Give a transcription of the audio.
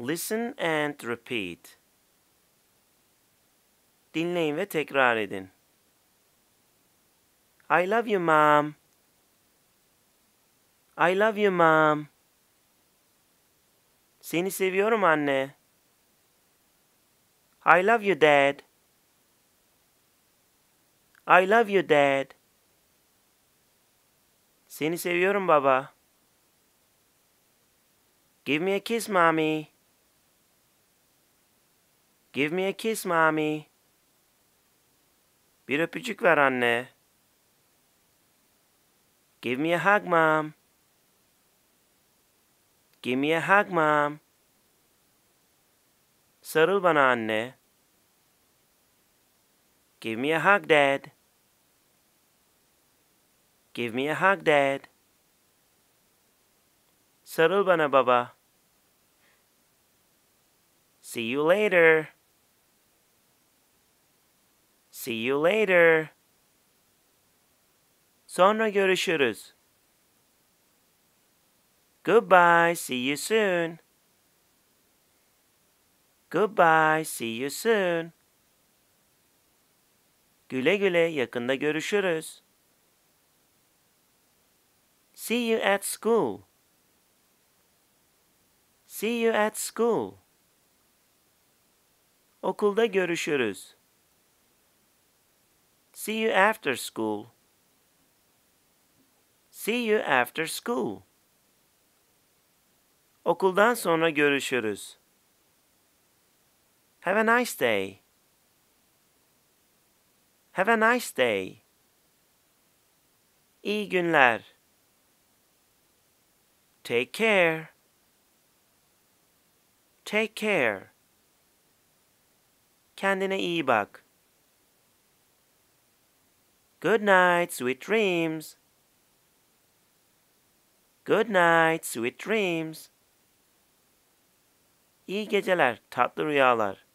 Listen and repeat. Dinleyin ve tekrar edin. I love you mom. I love you mom. Seni seviyorum anne. I love you dad. I love you dad. Seni seviyorum baba. Give me a kiss mommy. Give me a kiss, mommy. Bir öpücük ver anne. Give me a hug, mom. Give me a hug, mom. Sarıl bana anne. Give me a hug, dad. Give me a hug, dad. Sarıl bana baba. See you later. See you later. Sonra görüşürüz. Goodbye, see you soon. Goodbye, see you soon. Güle güle, yakında görüşürüz. See you at school. See you at school. Okulda görüşürüz. See you after school. See you after school. Okuldan sonra görüşürüz. Have a nice day. Have a nice day. İyi günler. Take care. Take care. Kendine iyi bak. Good night, sweet dreams. Good night, sweet dreams. İyi geceler, tatlı rüyalar.